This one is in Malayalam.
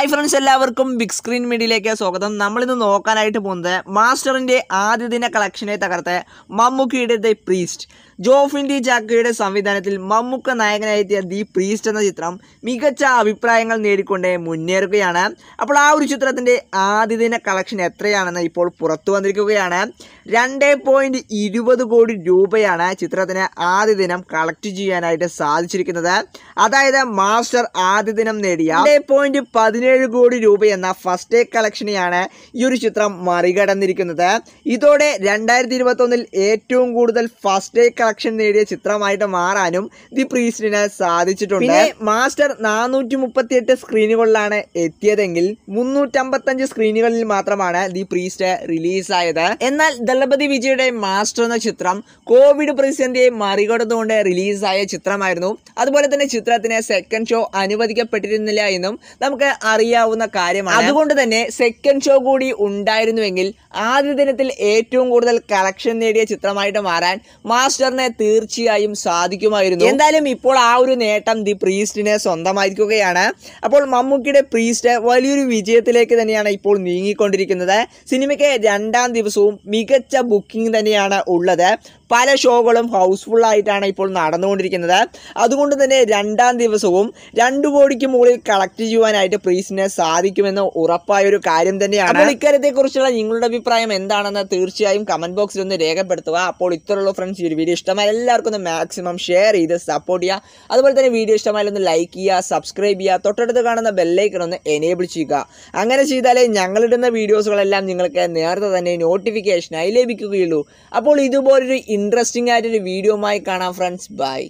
ഹായ് ഫ്രണ്ട്സ് എല്ലാവർക്കും ബിഗ് സ്ക്രീൻ മീഡിയയിലേക്ക് സ്വാഗതം നമ്മളിന്ന് നോക്കാനായിട്ട് പോകുന്നത് മാസ്റ്ററിൻ്റെ ആദ്യ ദിന കളക്ഷനെ തകർത്ത് മമ്മൂക്കിയുടെ ദ പ്രീസ്റ്റ് ജോഫ് ഇൻഡി ജാക്കയുടെ സംവിധാനത്തിൽ മമ്മൂക്ക നായകനായെത്തിയ ദി പ്രീസ്റ്റ് എന്ന ചിത്രം മികച്ച അഭിപ്രായങ്ങൾ നേടിക്കൊണ്ട് മുന്നേറുകയാണ് അപ്പോൾ ആ ഒരു ചിത്രത്തിൻ്റെ ആദ്യദിന കളക്ഷൻ എത്രയാണെന്ന് ഇപ്പോൾ പുറത്തു വന്നിരിക്കുകയാണ് രണ്ട് പോയിൻ്റ് ഇരുപത് കോടി രൂപയാണ് ചിത്രത്തിന് ആദ്യ ദിനം കളക്ട് ചെയ്യാനായിട്ട് സാധിച്ചിരിക്കുന്നത് അതായത് മാസ്റ്റർ ആദ്യ ദിനം നേടിയ രണ്ട് പതിനേഴ് കോടി രൂപ എന്ന ഫസ്റ്റ് ഡേ കളക്ഷനെയാണ് ഈ ഒരു ചിത്രം മറികടന്നിരിക്കുന്നത് ഇതോടെ രണ്ടായിരത്തി ഇരുപത്തൊന്നിൽ ഏറ്റവും കൂടുതൽ ഫസ്റ്റ് ഡേ കളക്ഷൻ അട്രാക്ഷൻ നേടിയ ചിത്രമായിട്ട് മാറാനും ദി പ്രീസ്റ്റിന് സാധിച്ചിട്ടുണ്ട് പിന്നെ മാസ്റ്റർ നാനൂറ്റി മുപ്പത്തിയെട്ട് സ്ക്രീനുകളിലാണ് എത്തിയതെങ്കിൽ മുന്നൂറ്റമ്പത്തഞ്ച് സ്ക്രീനുകളിൽ മാത്രമാണ് ദി പ്രീസ്റ്റ് റിലീസായത് എന്നാൽ ദളപതി വിജയുടെ മാസ്റ്റർ എന്ന ചിത്രം കോവിഡ് പ്രതിസന്ധിയെ മറികടന്നുകൊണ്ട് റിലീസായ ചിത്രമായിരുന്നു അതുപോലെ തന്നെ ചിത്രത്തിന് സെക്കൻഡ് ഷോ അനുവദിക്കപ്പെട്ടിരുന്നില്ല എന്നും നമുക്ക് അറിയാവുന്ന കാര്യമാണ് അതുകൊണ്ട് തന്നെ സെക്കൻഡ് ഷോ കൂടി ഉണ്ടായിരുന്നുവെങ്കിൽ ആദ്യ ദിനത്തിൽ ഏറ്റവും കൂടുതൽ കളക്ഷൻ നേടിയ ചിത്രമായിട്ട് മാറാൻ മാസ്റ്ററിന് തന്നെ തീർച്ചയായും സാധിക്കുമായിരുന്നു എന്തായാലും ഇപ്പോൾ ആ ഒരു നേട്ടം ദി പ്രീസ്റ്റിനെ സ്വന്തമായിരിക്കുകയാണ് അപ്പോൾ മമ്മൂക്കിയുടെ പ്രീസ്റ്റ് വലിയൊരു വിജയത്തിലേക്ക് തന്നെയാണ് ഇപ്പോൾ നീങ്ങിക്കൊണ്ടിരിക്കുന്നത് സിനിമയ്ക്ക് രണ്ടാം ദിവസവും മികച്ച ബുക്കിംഗ് തന്നെയാണ് ഉള്ളത് പല ഷോകളും ഹൗസ്ഫുൾ ആയിട്ടാണ് ഇപ്പോൾ നടന്നുകൊണ്ടിരിക്കുന്നത് അതുകൊണ്ട് തന്നെ രണ്ടാം ദിവസവും രണ്ടു കോടിക്ക് മുകളിൽ കളക്ട് ചെയ്യുവാനായിട്ട് പ്രീസിനെ സാധിക്കുമെന്ന് ഉറപ്പായ ഒരു കാര്യം തന്നെയാണ് അപ്പോൾ ഇക്കാര്യത്തെക്കുറിച്ചുള്ള നിങ്ങളുടെ അഭിപ്രായം എന്താണെന്ന് തീർച്ചയായും കമൻറ്റ് ബോക്സിൽ ഒന്ന് രേഖപ്പെടുത്തുക അപ്പോൾ ഇത്രയുള്ള ഫ്രണ്ട്സ് ഈ ഒരു വീഡിയോ ഇഷ്ടമായാലും എല്ലാവർക്കും ഒന്ന് മാക്സിമം ഷെയർ ചെയ്ത് സപ്പോർട്ട് ചെയ്യുക അതുപോലെ തന്നെ വീഡിയോ ഇഷ്ടമായാലും ഒന്ന് ലൈക്ക് ചെയ്യുക സബ്സ്ക്രൈബ് ചെയ്യുക തൊട്ടടുത്ത് കാണുന്ന ബെല്ലൈക്കൺ ഒന്ന് എനേബിൾ ചെയ്യുക അങ്ങനെ ചെയ്താലേ ഞങ്ങളിടുന്ന വീഡിയോസുകളെല്ലാം നിങ്ങൾക്ക് നേരത്തെ തന്നെ നോട്ടിഫിക്കേഷനായി ലഭിക്കുകയുള്ളൂ അപ്പോൾ ഇതുപോലൊരു ഇൻട്രസ്റ്റിംഗ് ആയിട്ടൊരു വീഡിയോമായി കാണാം ഫ്രണ്ട്സ് ബൈ